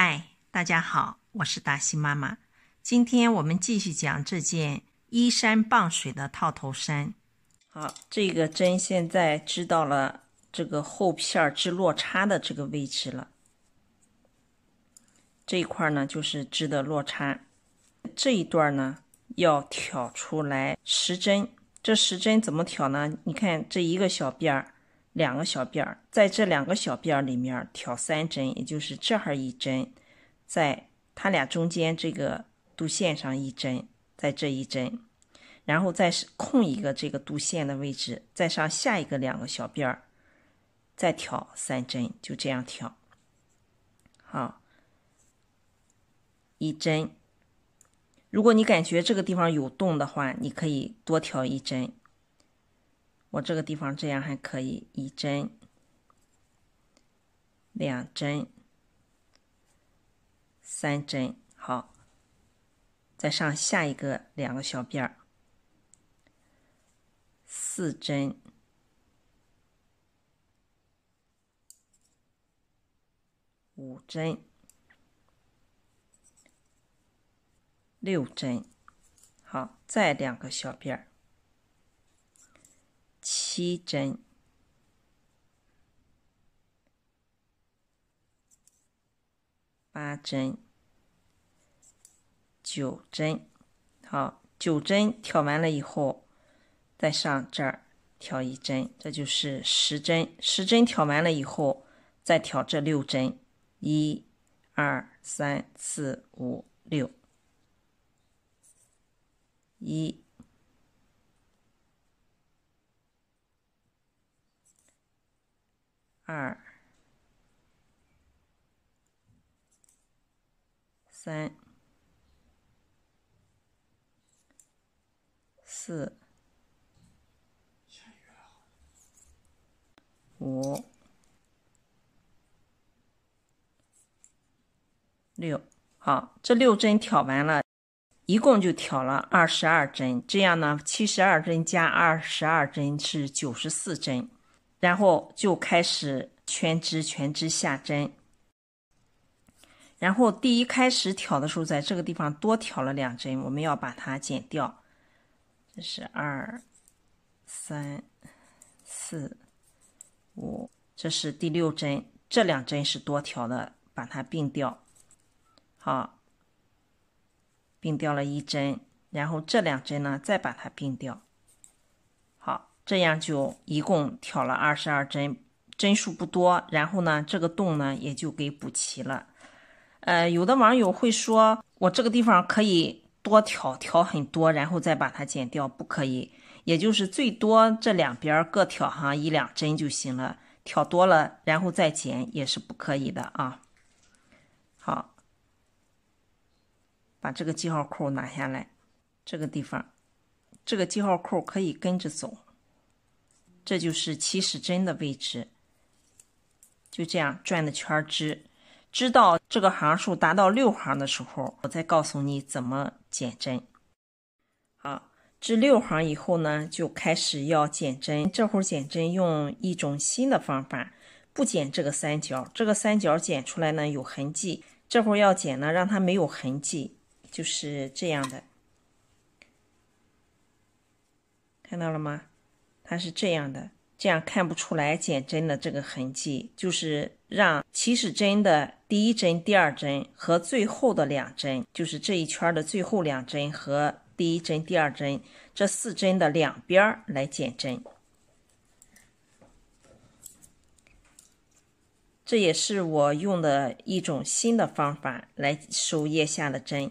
嗨，大家好，我是达西妈妈。今天我们继续讲这件依山傍水的套头衫。好，这个针现在织到了这个后片织落差的这个位置了。这一块儿呢就是织的落差，这一段呢要挑出来十针。这十针怎么挑呢？你看这一个小辫儿。两个小辫儿，在这两个小辫儿里面挑三针，也就是这儿一针，在它俩中间这个肚线上一针，在这一针，然后再空一个这个肚线的位置，再上下一个两个小辫儿，再挑三针，就这样挑。好，一针。如果你感觉这个地方有洞的话，你可以多挑一针。我这个地方这样还可以，一针、两针、三针，好，再上下一个两个小辫儿，四针、五针、六针，好，再两个小辫儿。七针、八针、九针，好，九针挑完了以后，再上这儿挑一针，这就是十针。十针挑完了以后，再挑这六针，一、二、三、四、五、六，一。二、三、四、五、六，好，这六针挑完了，一共就挑了二十二针。这样呢，七十二针加二十二针是九十四针。然后就开始全织全织下针。然后第一开始挑的时候，在这个地方多挑了两针，我们要把它剪掉。这是二、三、四、五，这是第六针，这两针是多挑的，把它并掉。好，并掉了一针，然后这两针呢，再把它并掉。这样就一共挑了二十二针，针数不多。然后呢，这个洞呢也就给补齐了。呃，有的网友会说，我这个地方可以多挑，挑很多，然后再把它剪掉，不可以。也就是最多这两边各挑上一两针就行了，挑多了然后再剪也是不可以的啊。好，把这个记号扣拿下来，这个地方，这个记号扣可以跟着走。这就是起始针的位置，就这样转的圈织，织到这个行数达到六行的时候，我再告诉你怎么减针。好，织六行以后呢，就开始要减针。这会儿减针用一种新的方法，不减这个三角，这个三角减出来呢有痕迹，这会儿要减呢让它没有痕迹，就是这样的，看到了吗？它是这样的，这样看不出来减针的这个痕迹，就是让起始针的第一针、第二针和最后的两针，就是这一圈的最后两针和第一针、第二针这四针的两边来减针。这也是我用的一种新的方法来收腋下的针，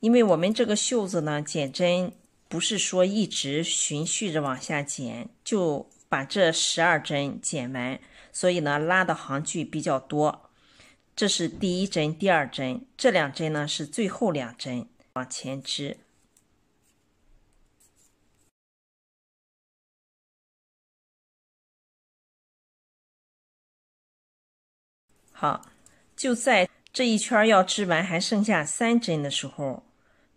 因为我们这个袖子呢减针。不是说一直循序着往下减，就把这十二针减完。所以呢，拉的行距比较多。这是第一针，第二针，这两针呢是最后两针，往前织。好，就在这一圈要织完，还剩下三针的时候，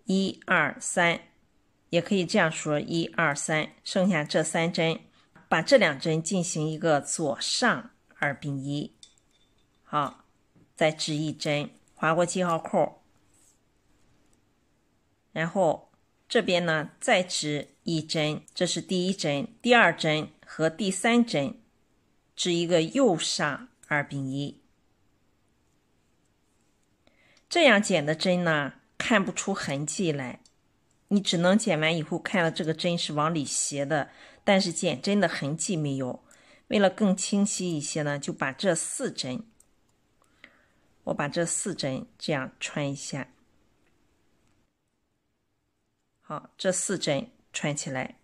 一二三。也可以这样说：一二三，剩下这三针，把这两针进行一个左上二并一，好，再织一针，划过记号扣，然后这边呢再织一针，这是第一针，第二针和第三针织一个右上二并一，这样剪的针呢看不出痕迹来。你只能剪完以后看了这个针是往里斜的，但是剪针的痕迹没有。为了更清晰一些呢，就把这四针，我把这四针这样穿一下。好，这四针穿起来。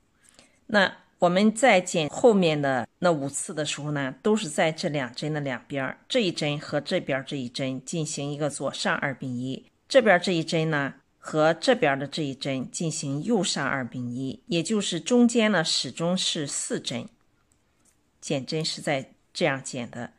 那我们在剪后面的那五次的时候呢，都是在这两针的两边，这一针和这边这一针进行一个左上二并一，这边这一针呢。和这边的这一针进行右上二并一，也就是中间呢始终是四针，减针是在这样减的，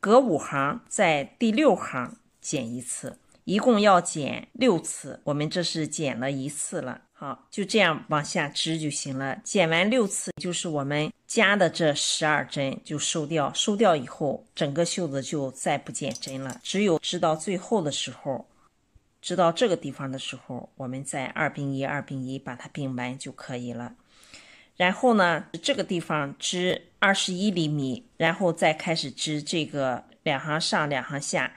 隔五行在第六行减一次，一共要减六次，我们这是减了一次了，好，就这样往下织就行了，减完六次就是我们加的这十二针就收掉，收掉以后整个袖子就再不减针了，只有织到最后的时候。织到这个地方的时候，我们再二并一二并一把它并完就可以了。然后呢，这个地方织二十一厘米，然后再开始织这个两行上两行下。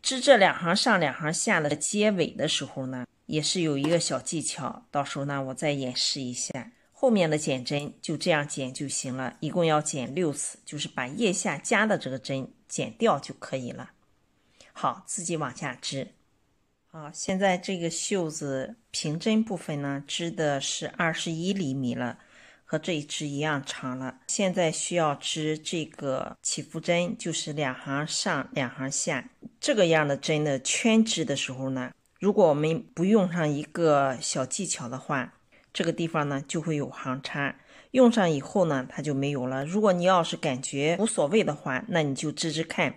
织这两行上两行下的结尾的时候呢，也是有一个小技巧，到时候呢我再演示一下。后面的减针就这样减就行了，一共要减六次，就是把腋下加的这个针减掉就可以了。好，自己往下织。啊，现在这个袖子平针部分呢，织的是二十一厘米了，和这一支一样长了。现在需要织这个起伏针，就是两行上，两行下。这个样的针的圈织的时候呢，如果我们不用上一个小技巧的话，这个地方呢就会有行差。用上以后呢，它就没有了。如果你要是感觉无所谓的话，那你就织织看。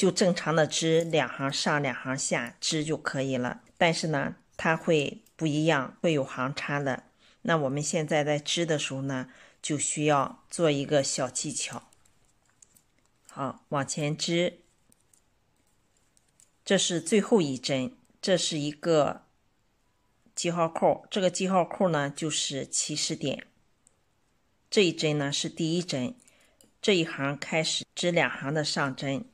就正常的织两行上，两行下织就可以了。但是呢，它会不一样，会有行差的。那我们现在在织的时候呢，就需要做一个小技巧。好，往前织，这是最后一针，这是一个记号扣，这个记号扣呢就是起始点。这一针呢是第一针，这一行开始织两行的上针。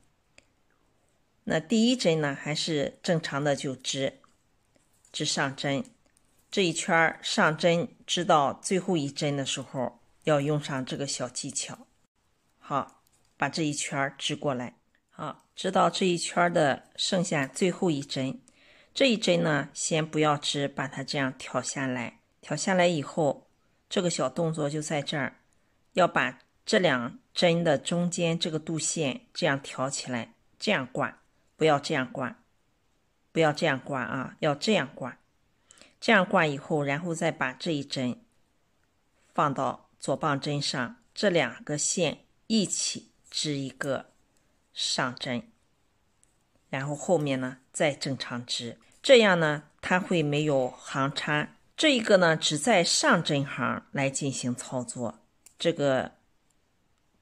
那第一针呢，还是正常的就织，织上针，这一圈上针织到最后一针的时候，要用上这个小技巧。好，把这一圈织过来。好，织到这一圈的剩下最后一针，这一针呢，先不要织，把它这样挑下来。挑下来以后，这个小动作就在这儿，要把这两针的中间这个度线这样挑起来，这样挂。不要这样挂，不要这样挂啊！要这样挂，这样挂以后，然后再把这一针放到左棒针上，这两个线一起织一个上针，然后后面呢再正常织，这样呢它会没有行差。这一个呢只在上针行来进行操作。这个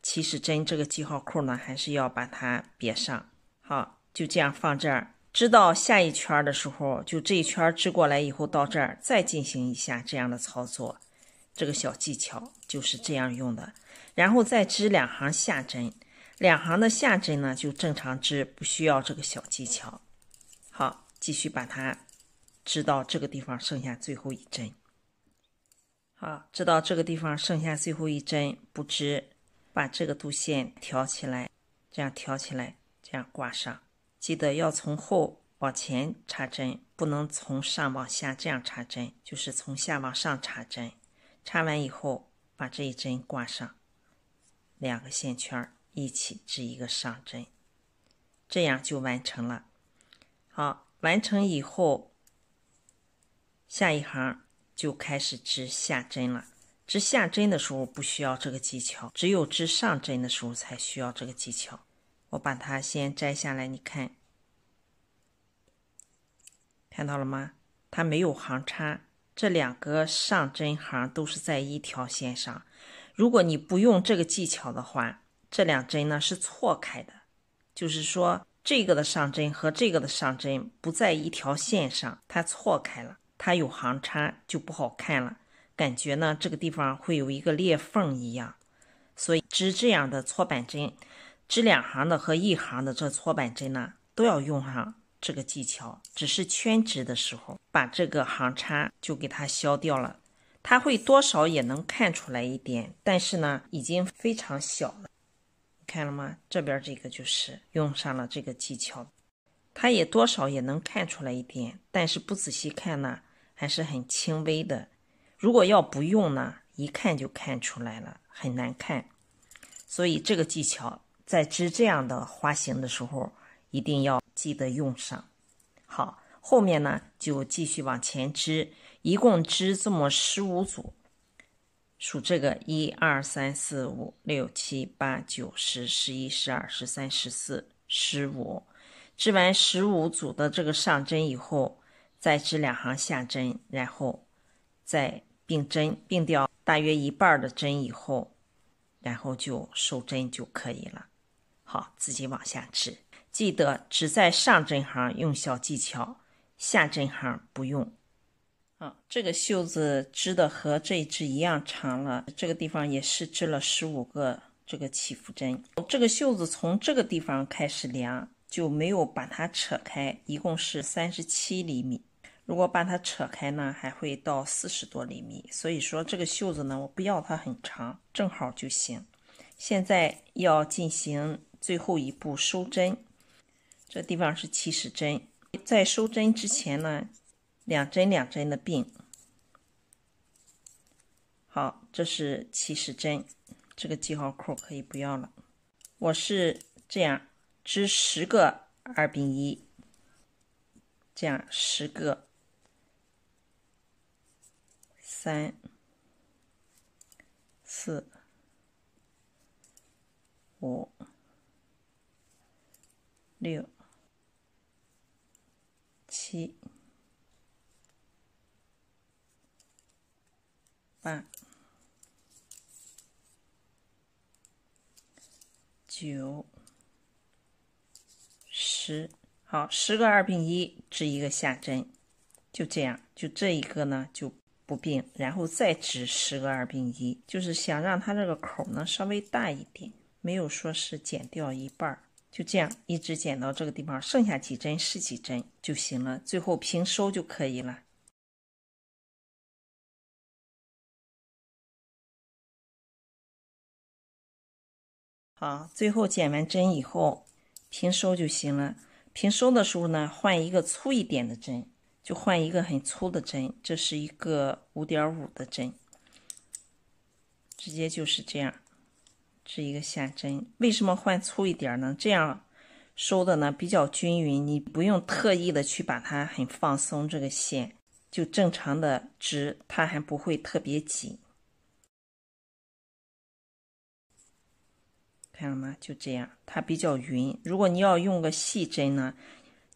起始针这个记号扣呢还是要把它别上，好。就这样放这儿，织到下一圈的时候，就这一圈织过来以后到这儿，再进行一下这样的操作。这个小技巧就是这样用的。然后再织两行下针，两行的下针呢就正常织，不需要这个小技巧。好，继续把它织到这个地方，剩下最后一针。好，织到这个地方剩下最后一针，不织，把这个度线挑起来，这样挑起来，这样挂上。记得要从后往前插针，不能从上往下这样插针，就是从下往上插针。插完以后，把这一针挂上两个线圈，一起织一个上针，这样就完成了。好，完成以后，下一行就开始织下针了。织下针的时候不需要这个技巧，只有织上针的时候才需要这个技巧。我把它先摘下来，你看，看到了吗？它没有行差，这两个上针行都是在一条线上。如果你不用这个技巧的话，这两针呢是错开的，就是说这个的上针和这个的上针不在一条线上，它错开了，它有行差就不好看了，感觉呢这个地方会有一个裂缝一样。所以织这样的搓板针。织两行的和一行的这搓板针呢，都要用上这个技巧。只是圈织的时候，把这个行差就给它消掉了，它会多少也能看出来一点，但是呢，已经非常小了。看了吗？这边这个就是用上了这个技巧，它也多少也能看出来一点，但是不仔细看呢，还是很轻微的。如果要不用呢，一看就看出来了，很难看。所以这个技巧。在织这样的花型的时候，一定要记得用上。好，后面呢就继续往前织，一共织这么十五组，数这个一二三四五六七八九十十一十二十三十四十五。织完十五组的这个上针以后，再织两行下针，然后再并针并掉大约一半的针以后，然后就收针就可以了。好，自己往下织，记得只在上针行用小技巧，下针行不用。啊，这个袖子织的和这一支一样长了，这个地方也是织了十五个这个起伏针。这个袖子从这个地方开始量，就没有把它扯开，一共是三十七厘米。如果把它扯开呢，还会到四十多厘米。所以说这个袖子呢，我不要它很长，正好就行。现在要进行。最后一步收针，这地方是起始针。在收针之前呢，两针两针的并。好，这是起始针，这个记号扣可以不要了。我是这样织十个二并一，这样十个，三，四，五。六、七、八、九、十，好，十个二并一，织一个下针，就这样，就这一个呢就不并，然后再织十个二并一，就是想让它这个口呢稍微大一点，没有说是减掉一半儿。就这样一直减到这个地方，剩下几针是几针就行了，最后平收就可以了。好，最后减完针以后平收就行了。平收的时候呢，换一个粗一点的针，就换一个很粗的针，这是一个五点五的针，直接就是这样。织一个线针，为什么换粗一点呢？这样收的呢比较均匀，你不用特意的去把它很放松，这个线就正常的织，它还不会特别紧。看到了吗？就这样，它比较匀。如果你要用个细针呢，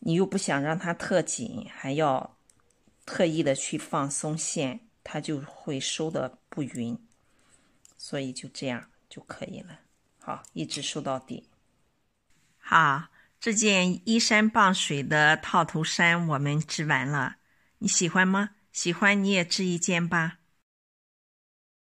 你又不想让它特紧，还要特意的去放松线，它就会收的不匀。所以就这样。就可以了，好，一直收到底。好，这件依山傍水的套头衫我们织完了，你喜欢吗？喜欢你也织一件吧。